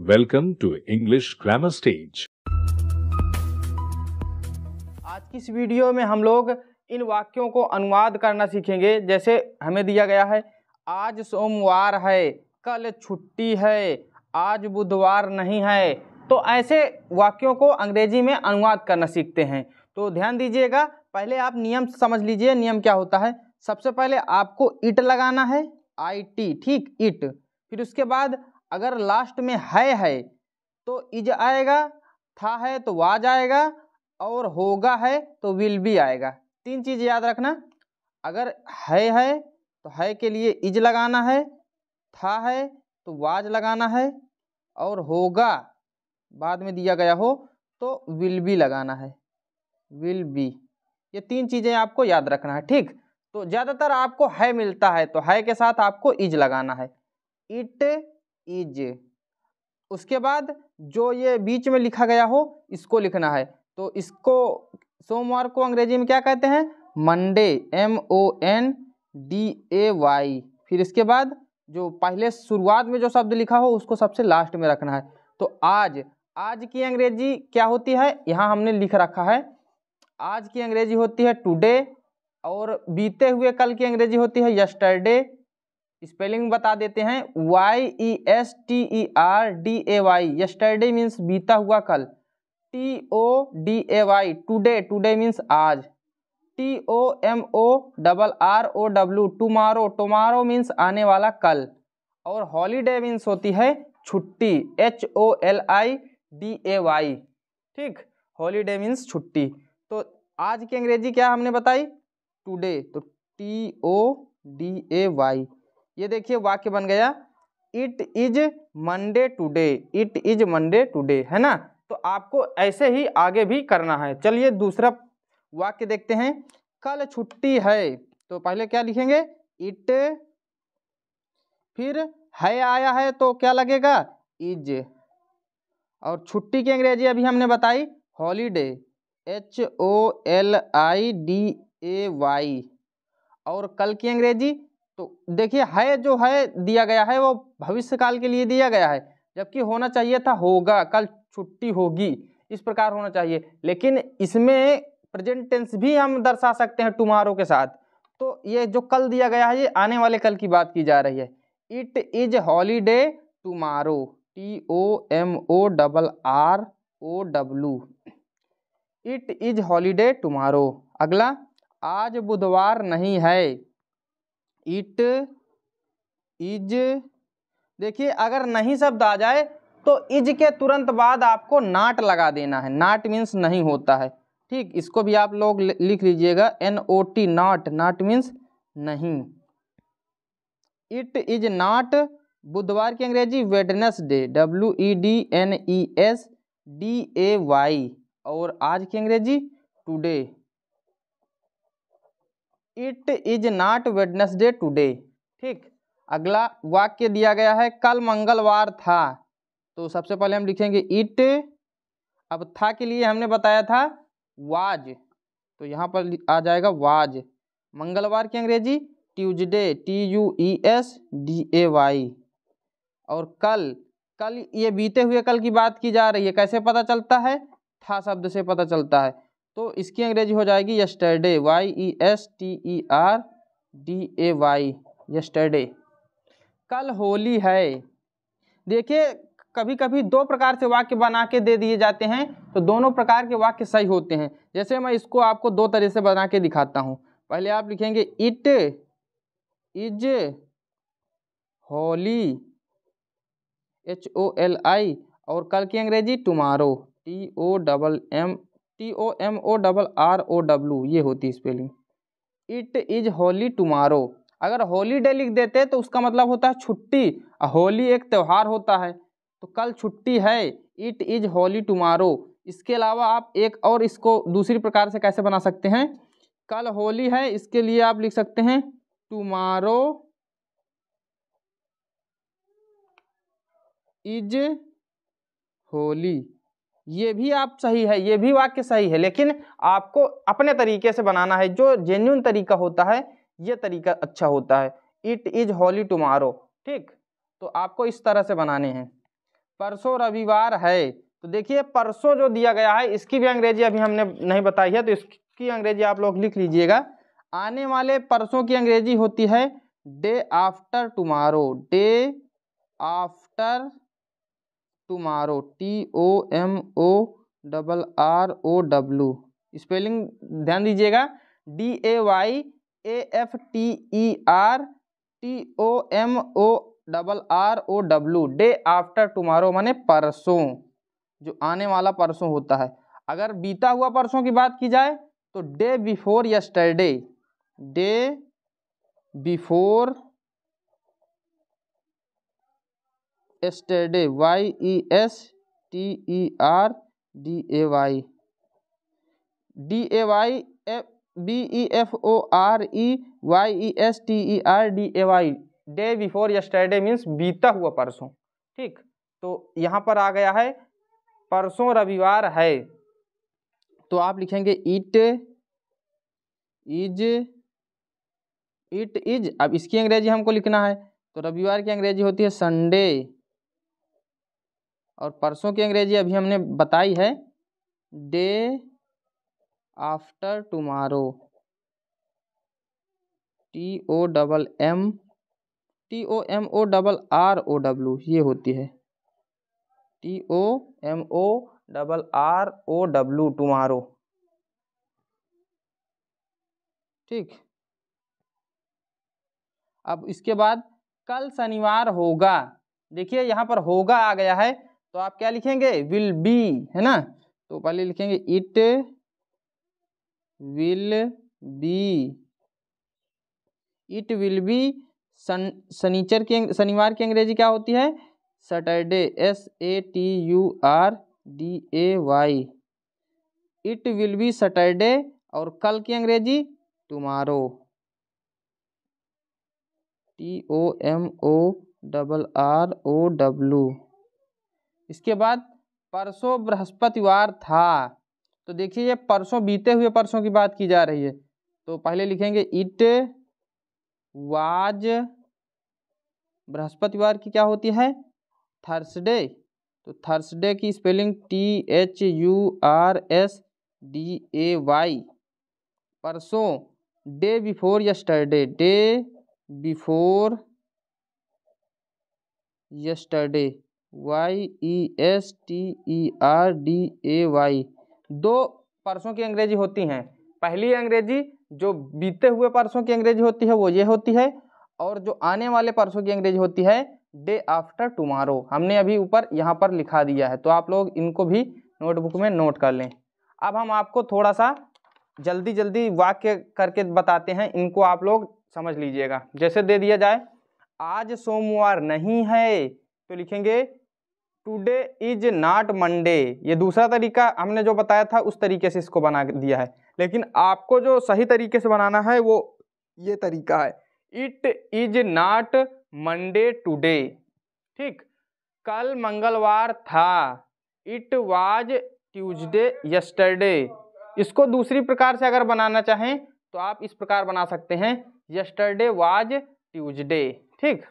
welcome to English grammar stage आज की इस वीडियो में हम लोग इन वाक्यों को अनुवाद करना सीखेंगे जैसे हमें दिया गया है आज सोमवार है कल छुट्टी है आज बुधवार नहीं है तो ऐसे वाक्यों को अंग्रेजी में अनुवाद करना सीखते हैं तो ध्यान दीजिएगा पहले आप नियम समझ लीजिए नियम क्या होता है सबसे पहले आपको इट लगाना है आई टी ठीक इट फिर उसके बाद अगर लास्ट में है है तो इज आएगा था है तो वाज आएगा और होगा है तो विल भी आएगा तीन चीज़ याद रखना अगर है है तो है के लिए इज लगाना है था है तो वाज लगाना है और होगा बाद में दिया गया हो तो विल भी लगाना है विल बी ये तीन चीज़ें आपको याद रखना है ठीक तो ज़्यादातर आपको है मिलता है तो है के साथ आपको इज लगाना है इट इज उसके बाद जो ये बीच में लिखा गया हो इसको लिखना है तो इसको सोमवार को अंग्रेजी में क्या कहते हैं Monday M O N D A Y फिर इसके बाद जो पहले शुरुआत में जो शब्द लिखा हो उसको सबसे लास्ट में रखना है तो आज आज की अंग्रेजी क्या होती है यहाँ हमने लिख रखा है आज की अंग्रेजी होती है टुडे और बीते हुए कल की अंग्रेजी होती है यस्टरडे स्पेलिंग बता देते हैं Y E S T E R D A Y yesterday means बीता हुआ कल T O D A Y today today means आज T O M O double R O W tomorrow tomorrow means आने वाला कल और हॉलीडे मीन्स होती है छुट्टी H O L I D A Y ठीक हॉलीडे मीन्स छुट्टी तो आज की अंग्रेजी क्या हमने बताई टुडे तो T O D A Y ये देखिए वाक्य बन गया it is Monday today it is Monday today है ना तो आपको ऐसे ही आगे भी करना है चलिए दूसरा वाक्य देखते हैं कल छुट्टी है तो पहले क्या लिखेंगे इट फिर है आया है तो क्या लगेगा इज और छुट्टी की अंग्रेजी अभी हमने बताई holiday H O L I D A Y और कल की अंग्रेजी तो देखिए है जो है दिया गया है वो भविष्य काल के लिए दिया गया है जबकि होना चाहिए था होगा कल छुट्टी होगी इस प्रकार होना चाहिए लेकिन इसमें प्रेजेंट टेंस भी हम दर्शा सकते हैं टुमारो के साथ तो ये जो कल दिया गया है ये आने वाले कल की बात की जा रही है it is holiday tomorrow T O M O double R O W it is holiday tomorrow अगला आज बुधवार नहीं है इट इज देखिए अगर नहीं शब्द आ जाए तो इज के तुरंत बाद आपको नाट लगा देना है नाट मीन्स नहीं होता है ठीक इसको भी आप लोग लिख लीजिएगा N O T not not means नहीं इट इज नाट बुधवार की अंग्रेजी Wednesday W E D N E S D A Y और आज की अंग्रेजी today it is not Wednesday today ठीक अगला वाक्य दिया गया है कल मंगलवार था तो सबसे पहले हम लिखेंगे इट अब था के लिए हमने बताया था वाज तो यहाँ पर आ जाएगा वाज मंगलवार की अंग्रेजी Tuesday T U E S D A Y और कल कल ये बीते हुए कल की बात की जा रही है कैसे पता चलता है था शब्द से पता चलता है तो इसकी अंग्रेजी हो जाएगी yesterday Y E S T E R D A Y yesterday कल होली है देखिए कभी कभी दो प्रकार से वाक्य बना के दे दिए जाते हैं तो दोनों प्रकार के वाक्य सही होते हैं जैसे मैं इसको आपको दो तरह से बना के दिखाता हूँ पहले आप लिखेंगे it is Holi H O L I और कल की अंग्रेजी tomorrow T O double M T O M O double R O W ये होती है spelling it is Holi tomorrow अगर डे लिख देते तो उसका मतलब होता है छुट्टी होली एक त्यौहार होता है तो कल छुट्टी है इट इज होली टुमारो इसके अलावा आप एक और इसको दूसरी प्रकार से कैसे बना सकते हैं कल होली है इसके लिए आप लिख सकते हैं टुमारो इज होली ये भी आप सही है ये भी वाक्य सही है लेकिन आपको अपने तरीके से बनाना है जो जेन्यून तरीका होता है ये तरीका अच्छा होता है इट इज होली टुमारो ठीक तो आपको इस तरह से बनाने हैं परसों रविवार है तो देखिए परसों जो दिया गया है इसकी भी अंग्रेजी अभी हमने नहीं बताई है तो इसकी अंग्रेजी आप लोग लिख लीजिएगा आने वाले परसों की अंग्रेजी होती है day after tomorrow day after tomorrow T O M O double R O W spelling ध्यान दीजिएगा D A Y A F T E R T O M O double R O W day after tomorrow माने परसों जो आने वाला परसों होता है अगर बीता हुआ परसों की बात की जाए तो day before yesterday day before yesterday Y E S T E R D A Y D A Y F B E F O R E Y E S T E R D A Y day before yesterday means बीता हुआ परसों ठीक तो यहाँ पर आ गया है परसों रविवार है तो आप लिखेंगे इट इज इट इज अब इसकी अंग्रेजी हमको लिखना है तो रविवार की अंग्रेजी होती है संडे और परसों की अंग्रेजी अभी हमने बताई है day after tomorrow T O double M T O M O double R O W ये होती है T O M O double R O W tomorrow ठीक अब इसके बाद कल शनिवार होगा देखिए यहाँ पर होगा आ गया है तो आप क्या लिखेंगे विल बी है ना तो पहले लिखेंगे it will be it will be सन के की शनिवार की अंग्रेजी क्या होती है Saturday S A T U R D A Y it will be Saturday और कल की अंग्रेजी tomorrow T O M O double R O W इसके बाद परसों बृहस्पतिवार था तो देखिए ये परसों बीते हुए परसों की बात की जा रही है तो पहले लिखेंगे इट वाज बृहस्पतिवार की क्या होती है थर्सडे तो थर्सडे की spelling T H U R S D A Y परसों day before yesterday day before yesterday Y E S T E R D A Y दो परसों की अंग्रेजी होती हैं पहली अंग्रेजी जो बीते हुए परसों की अंग्रेजी होती है वो ये होती है और जो आने वाले परसों की अंग्रेजी होती है डे आफ्टर टुमारो हमने अभी ऊपर यहाँ पर लिखा दिया है तो आप लोग इनको भी नोटबुक में नोट कर लें अब हम आपको थोड़ा सा जल्दी जल्दी वाक्य करके बताते हैं इनको आप लोग समझ लीजिएगा जैसे दे दिया जाए आज सोमवार नहीं है तो लिखेंगे टुडे इज नॉट मंडे ये दूसरा तरीका हमने जो बताया था उस तरीके से इसको बना दिया है लेकिन आपको जो सही तरीके से बनाना है वो ये तरीका है it is not Monday today ठीक कल मंगलवार था इट वाज ट्यूजडे यस्टरडे इसको दूसरी प्रकार से अगर बनाना चाहें तो आप इस प्रकार बना सकते हैं यस्टरडे वाज ट्यूजडे ठीक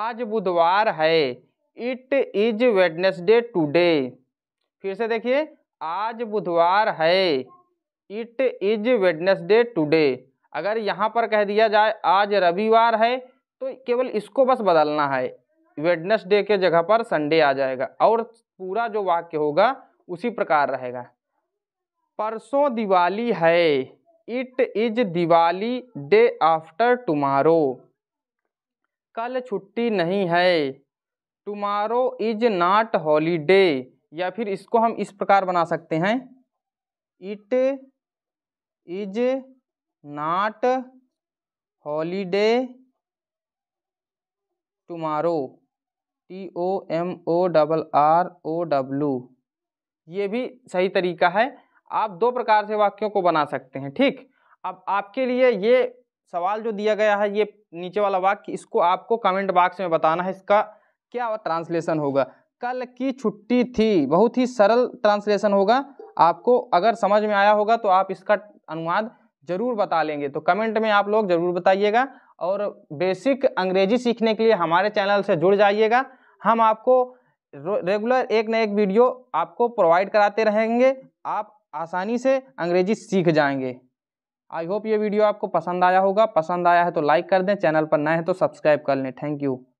आज बुधवार है इट इज वेडनेसडे टुडे फिर से देखिए आज बुधवार है इट इज वेडनेसडे टुडे अगर यहाँ पर कह दिया जाए आज रविवार है तो केवल इसको बस बदलना है वेडनेसडे के जगह पर संडे आ जाएगा और पूरा जो वाक्य होगा उसी प्रकार रहेगा परसों दिवाली है it is Diwali day after tomorrow कल छुट्टी नहीं है टुमारो इज नॉट हॉलीडे या फिर इसको हम इस प्रकार बना सकते हैं it is not holiday tomorrow T O M O double R O W ये भी सही तरीका है आप दो प्रकार से वाक्यों को बना सकते हैं ठीक अब आपके लिए ये सवाल जो दिया गया है ये नीचे वाला वाक्य इसको आपको कमेंट बॉक्स में बताना है इसका क्या ट्रांसलेशन होगा कल की छुट्टी थी बहुत ही सरल ट्रांसलेशन होगा आपको अगर समझ में आया होगा तो आप इसका अनुवाद जरूर बता लेंगे तो कमेंट में आप लोग जरूर बताइएगा और बेसिक अंग्रेजी सीखने के लिए हमारे चैनल से जुड़ जाइएगा हम आपको रेगुलर एक न एक वीडियो आपको प्रोवाइड कराते रहेंगे आप आसानी से अंग्रेजी सीख जाएंगे आई होप ये वीडियो आपको पसंद आया होगा पसंद आया है तो लाइक कर दें चैनल पर नए हैं तो सब्सक्राइब कर लें थैंक यू